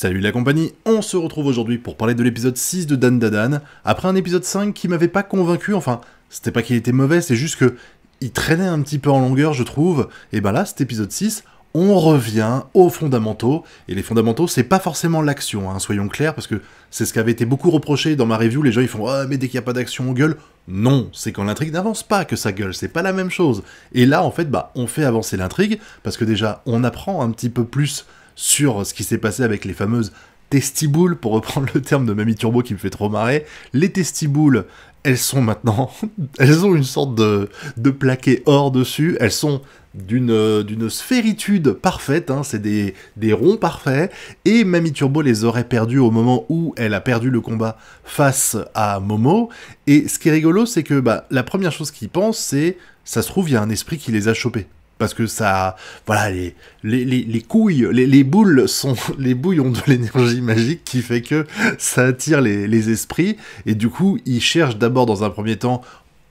Salut la compagnie, on se retrouve aujourd'hui pour parler de l'épisode 6 de Dan Dadan, après un épisode 5 qui m'avait pas convaincu, enfin, c'était pas qu'il était mauvais, c'est juste que il traînait un petit peu en longueur, je trouve, et bah là, cet épisode 6, on revient aux fondamentaux, et les fondamentaux, c'est pas forcément l'action, hein, soyons clairs, parce que c'est ce qui avait été beaucoup reproché dans ma review, les gens ils font « Ah, mais dès qu'il n'y a pas d'action, on gueule !» Non, c'est quand l'intrigue n'avance pas que ça gueule, c'est pas la même chose. Et là, en fait, bah, on fait avancer l'intrigue, parce que déjà, on apprend un petit peu plus sur ce qui s'est passé avec les fameuses testiboules, pour reprendre le terme de Mamie Turbo qui me fait trop marrer. Les testiboules, elles sont maintenant, elles ont une sorte de, de plaqué or dessus, elles sont d'une euh, sphéritude parfaite, hein. c'est des, ronds parfaits, et Mamie Turbo les aurait perdus au moment où elle a perdu le combat face à Momo, et ce qui est rigolo, c'est que bah, la première chose qu'ils pense, c'est, ça se trouve, il y a un esprit qui les a chopés parce que ça, voilà, les, les, couilles, les, boules sont, les bouillons ont de l'énergie magique qui fait que ça attire les, les esprits, et du coup, ils cherchent d'abord dans un premier temps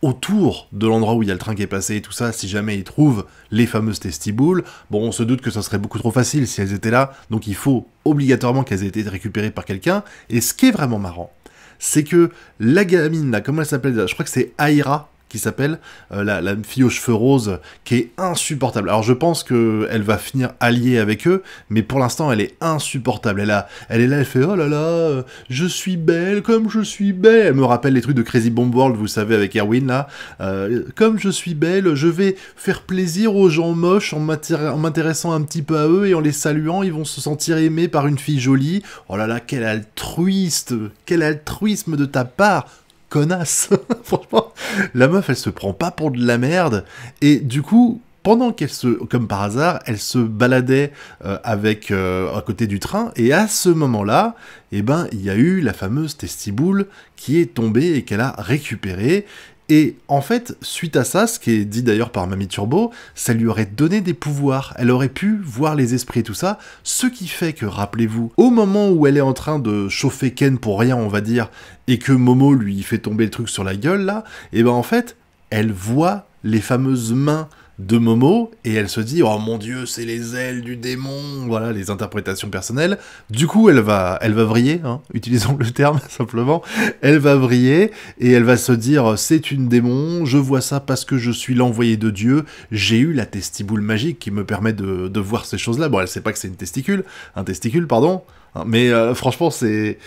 autour de l'endroit où il y a le train qui est passé et tout ça, si jamais ils trouvent les fameuses testiboules, bon, on se doute que ça serait beaucoup trop facile si elles étaient là, donc il faut obligatoirement qu'elles aient été récupérées par quelqu'un, et ce qui est vraiment marrant, c'est que la gamine, là, comment elle s'appelle Je crois que c'est Aira, qui s'appelle euh, la, fille aux cheveux roses qui est insupportable. Alors je pense que elle va finir alliée avec eux, mais pour l'instant elle est insupportable. Elle elle est là, elle fait oh là là, je suis belle comme je suis belle. Elle me rappelle les trucs de Crazy Bomb World, vous savez avec Erwin là. Euh, comme je suis belle, je vais faire plaisir aux gens moches en m'intéressant un petit peu à eux et en les saluant, ils vont se sentir aimés par une fille jolie. Oh là là, quel altruiste, quel altruisme de ta part connasse. Franchement, la meuf, elle se prend pas pour de la merde. Et du coup, pendant qu'elle se, comme par hasard, elle se baladait euh, avec euh, à côté du train, et à ce moment-là, et eh ben, il y a eu la fameuse testiboule qui est tombée et qu'elle a récupérée, et en fait, suite à ça, ce qui est dit d'ailleurs par Mamie Turbo, ça lui aurait donné des pouvoirs, elle aurait pu voir les esprits et tout ça, ce qui fait que, rappelez-vous, au moment où elle est en train de chauffer Ken pour rien, on va dire, et que Momo lui fait tomber le truc sur la gueule, là, et eh ben en fait, elle voit les fameuses mains de Momo et elle se dit oh mon dieu c'est les ailes du démon voilà les interprétations personnelles du coup elle va elle va vriller hein, utilisons le terme simplement elle va vriller et elle va se dire c'est une démon je vois ça parce que je suis l'envoyé de Dieu j'ai eu la testibule magique qui me permet de, de voir ces choses là bon elle sait pas que c'est une testicule un testicule pardon Hein, mais euh, franchement, c'est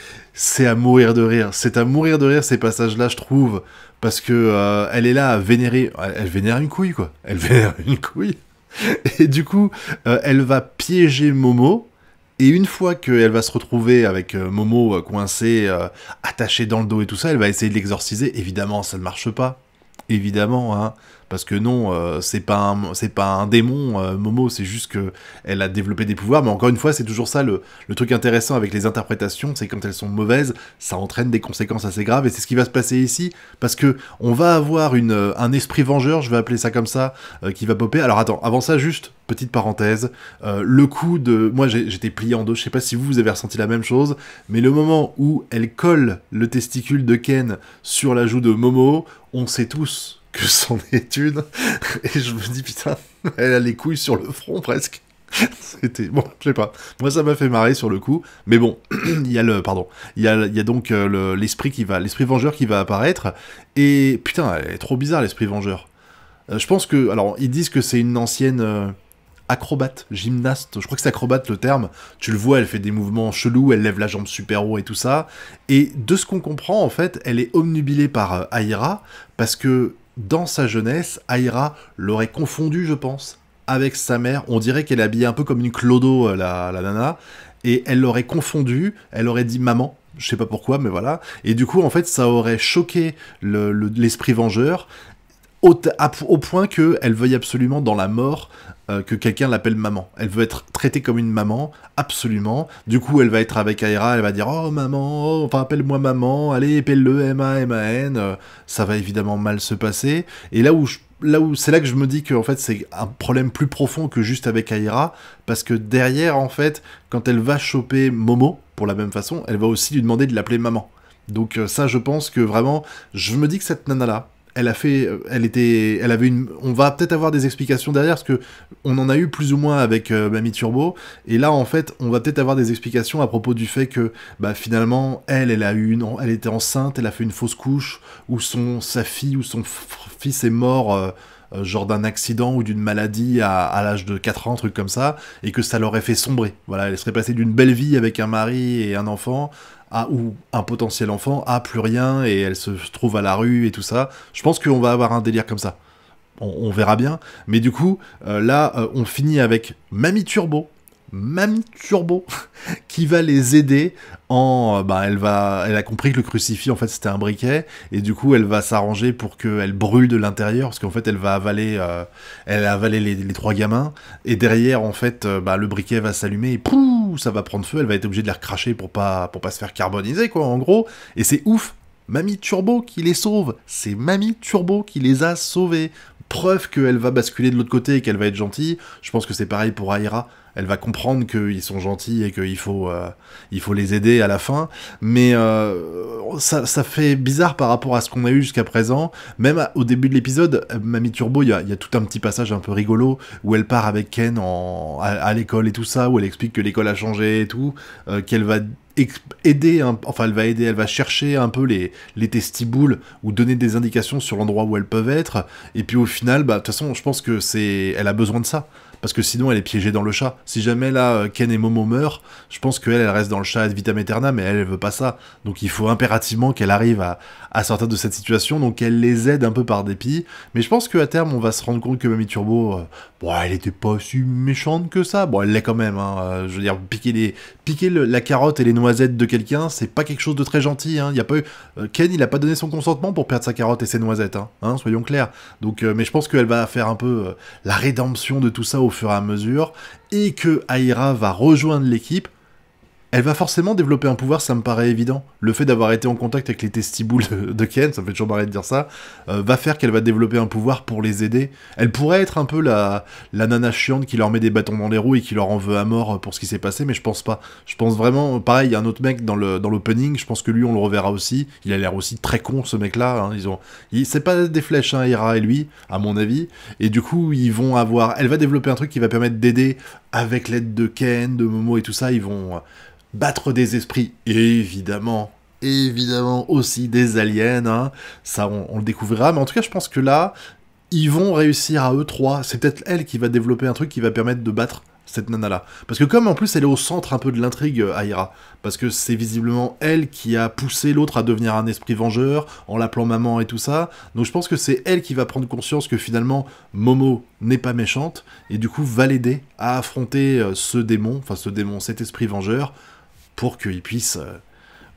à mourir de rire. C'est à mourir de rire ces passages-là, je trouve, parce que euh, elle est là à vénérer. Elle, vénère une couille, quoi. Elle vénère une couille. Et du coup, euh, elle va piéger Momo. Et une fois qu'elle va se retrouver avec Momo coincé, attaché dans le dos et tout ça, elle va essayer de l'exorciser. Évidemment, ça ne marche pas évidemment, hein. parce que non, euh, c'est pas un, pas un démon, euh, Momo, c'est juste que elle a développé des pouvoirs. Mais encore une fois, c'est toujours ça le, truc intéressant avec les interprétations, c'est quand elles sont mauvaises, ça entraîne des conséquences assez graves, et c'est ce qui va se passer ici, parce que on va avoir euh, un esprit vengeur, je vais appeler ça comme ça, qui va popper. Alors attends, avant ça, juste petite parenthèse, euh, le coup de... Moi j'étais plié en deux, je sais pas si vous, vous avez ressenti la même chose, mais le moment où elle colle le testicule de Ken sur la joue de Momo, on sait tous que c'en est une, et je me dis putain, elle a les couilles sur le front presque. C'était bon, je sais pas. Moi, ça m'a fait marrer sur le coup, mais bon, il y a le, pardon, il y a, y donc euh, l'esprit qui va, l'esprit vengeur qui va apparaître. Et putain, elle est trop bizarre l'esprit vengeur. Euh, je pense que, alors, ils disent que c'est une ancienne, acrobate, gymnaste, je crois que c'est acrobate le terme, tu le vois, elle fait des mouvements chelous, elle lève la jambe super haut et tout ça, et de ce qu'on comprend en fait, elle est omnubilée par euh, Aira, parce que dans sa jeunesse, Aira l'aurait confondue je pense, avec sa mère, on dirait qu'elle est un peu comme une clodo euh, la, la nana, et elle l'aurait confondue, elle aurait dit maman, je sais pas pourquoi, mais voilà. Et du coup, en fait, ça aurait choqué l'esprit vengeur, au, point qu'elle veuille absolument dans la mort euh, que quelqu'un l'appelle maman. Elle veut être traitée comme une maman, absolument. Du coup, elle va être avec Aira, elle va dire Oh maman, oh, enfin appelle-moi maman, allez, appelle-le M-A-M-A-N. Euh, ça va évidemment mal se passer. Et là où là où c'est là que je me dis que en fait c'est un problème plus profond que juste avec Aira parce que derrière en fait quand elle va choper Momo pour la même façon elle va aussi lui demander de l'appeler maman donc euh, ça je pense que vraiment je me dis que cette nana là elle a fait, elle était, elle avait une, on va peut-être avoir des explications derrière parce que on en a eu plus ou moins avec euh, mami Turbo et là en fait on va peut-être avoir des explications à propos du fait que bah, finalement elle, elle a eu une, elle était enceinte, elle a fait une fausse couche ou son, sa fille ou son fils est mort. Euh, euh, genre d'un accident ou d'une maladie à, l'âge de 4 ans, truc comme ça, et que ça l'aurait fait sombrer. Voilà, elle serait passée d'une belle vie avec un mari et un enfant à, ou un potentiel enfant à plus rien et elle se trouve à la rue et tout ça. Je pense qu'on va avoir un délire comme ça. On, verra bien. Mais du coup, euh, là, euh, on finit avec Mamie Turbo, Mamie Turbo qui va les aider en euh, bah elle va elle a compris que le crucifix en fait c'était un briquet et du coup elle va s'arranger pour qu'elle brûle de l'intérieur parce qu'en fait elle va avaler euh, elle a avalé les, trois gamins et derrière en fait euh, bah, le briquet va s'allumer et pouh ça va prendre feu elle va être obligée de les recracher pour pas pour pas se faire carboniser quoi en gros et c'est ouf Mamie Turbo qui les sauve. C'est Mamie Turbo qui les a sauvés. Preuve qu'elle va basculer de l'autre côté et qu'elle va être gentille. Je pense que c'est pareil pour Aira elle va comprendre qu'ils sont gentils et qu'il faut, euh, faut les aider à la fin. Mais euh, ça, fait bizarre par rapport à ce qu'on a eu jusqu'à présent. Même au début de l'épisode, euh, Mamie Turbo, il y a, tout un petit passage un peu rigolo où elle part avec Ken à, l'école et tout ça, où elle explique que l'école a changé et tout, qu'elle va aider, enfin elle va aider, elle va chercher un peu les, les testiboules ou donner des indications sur l'endroit où elles peuvent être. Et puis au final, bah, de toute façon, je pense que c'est, elle a besoin de ça parce que sinon elle est piégée dans le chat. Si jamais là euh, Ken et Momo meurent, je pense qu'elle elle reste dans le chat ad vitam aeternam, mais elle, elle veut pas ça. Donc il faut impérativement qu'elle arrive à, sortir de cette situation, donc elle les aide un peu par dépit. Mais je pense qu'à terme on va se rendre compte que Mamie Turbo, euh, bon, elle était pas si méchante que ça. Bon, elle l'est quand même. Hein. Euh, je veux dire, piquer les, piquer la carotte et les noisettes de quelqu'un, c'est pas quelque chose de très gentil. Hein. Y a pas Ken, il a pas donné son consentement pour perdre sa carotte et ses noisettes. Hein. hein soyons clairs. Donc, mais je pense qu'elle va faire un peu la rédemption de tout ça au fur et à mesure et que Aira va rejoindre l'équipe, elle va forcément développer un pouvoir, ça me paraît évident. Le fait d'avoir été en contact avec les testiboules de Ken, ça me fait toujours marrer de dire ça, euh, va faire qu'elle va développer un pouvoir pour les aider. Elle pourrait être un peu la, la nana chiante qui leur met des bâtons dans les roues et qui leur en veut à mort pour ce qui s'est passé, mais je pense pas. Je pense vraiment, pareil, il y a un autre mec dans l'opening, dans je pense que lui, on le reverra aussi. Il a l'air aussi très con, ce mec-là. Hein. c'est pas des flèches, hein, Ira et lui, à mon avis. Et du coup, ils vont avoir, elle va développer un truc qui va permettre d'aider avec l'aide de Ken, de Momo et tout ça, ils vont euh, battre des esprits, évidemment. Évidemment aussi des aliens, hein. ça on, on, le découvrira, mais en tout cas je pense que là ils vont réussir à eux trois. C'est peut-être elle qui va développer un truc qui va permettre de battre cette nana-là. Parce que comme en plus elle est au centre un peu de l'intrigue, euh, Aira, parce que c'est visiblement elle qui a poussé l'autre à devenir un esprit vengeur, en l'appelant maman et tout ça, donc je pense que c'est elle qui va prendre conscience que finalement Momo n'est pas méchante, et du coup va l'aider à affronter euh, ce démon, enfin ce démon, cet esprit vengeur, pour qu'il puisse euh,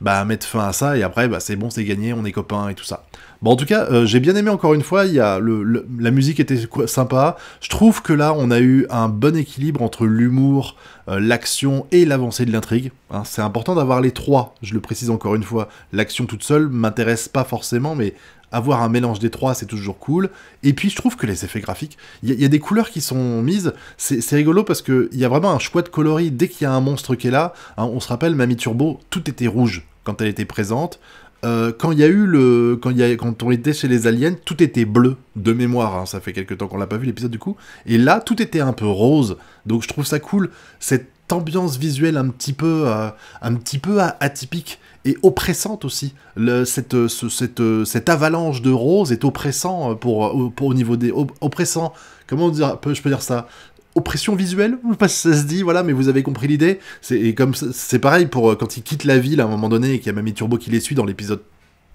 bah, mettre fin à ça, et après, bah, c'est bon, c'est gagné, on est copains et tout ça. Bon, en tout cas, euh, j'ai bien aimé encore une fois, y a le, la musique était sympa. Je trouve que là, on a eu un bon équilibre entre l'humour, euh, l'action et l'avancée de l'intrigue. Hein. c'est important d'avoir les trois, je le précise encore une fois. L'action toute seule m'intéresse pas forcément, mais avoir un mélange des trois, c'est toujours cool. Et puis je trouve que les effets graphiques, il y, a des couleurs qui sont mises, c'est rigolo parce qu'il y a vraiment un choix de coloris. Dès qu'il y a un monstre qui est là, hein, on se rappelle, Mamie Turbo, tout était rouge quand elle était présente. Euh, quand il y a eu le, quand, y a... quand on était chez les aliens, tout était bleu de mémoire. Hein. ça fait quelques temps qu'on l'a pas vu l'épisode du coup. Et là, tout était un peu rose. Donc je trouve ça cool cette ambiance visuelle un petit peu, euh, un petit peu atypique et oppressante aussi. Le, cette, euh, cette, euh, cette, avalanche de roses est oppressant euh, pour, pour au niveau des oppressant. Comment dire, je peux dire ça oppression visuelle, je sais pas ça se dit, voilà, mais vous avez compris l'idée. C'est comme c'est pareil pour quand il quitte la ville à un moment donné et qu'il y a Mamie Turbo qui les suit dans l'épisode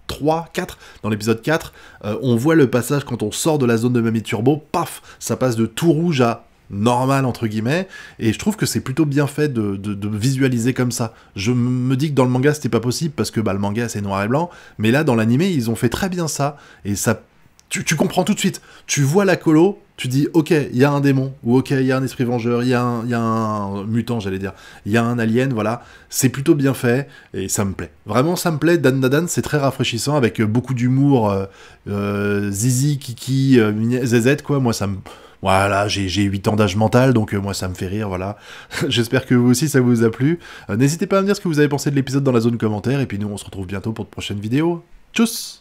3, 4, dans l'épisode 4, on voit le passage quand on sort de la zone de Mamie Turbo, paf, ça passe de tout rouge à normal entre guillemets et je trouve que c'est plutôt bien fait de, visualiser comme ça je me dis que dans le manga c'était pas possible parce que bah, le manga c'est noir et blanc mais là dans l'animé ils ont fait très bien ça et ça tu, comprends tout de suite tu vois la colo tu dis ok il y a un démon ou ok il y a un esprit vengeur il y, a un mutant j'allais dire il y a un alien voilà c'est plutôt bien fait et ça me plaît vraiment ça me plaît Dan Dan, c'est très rafraîchissant avec euh, beaucoup d'humour euh, euh, Zizi Kiki euh, quoi moi ça me voilà, j'ai 8 ans d'âge mental, donc euh, moi ça me fait rire, voilà. J'espère que vous aussi ça vous a plu. Euh, n'hésitez pas à me dire ce que vous avez pensé de l'épisode dans la zone commentaire, et puis nous on se retrouve bientôt pour de prochaines vidéos. Tchuss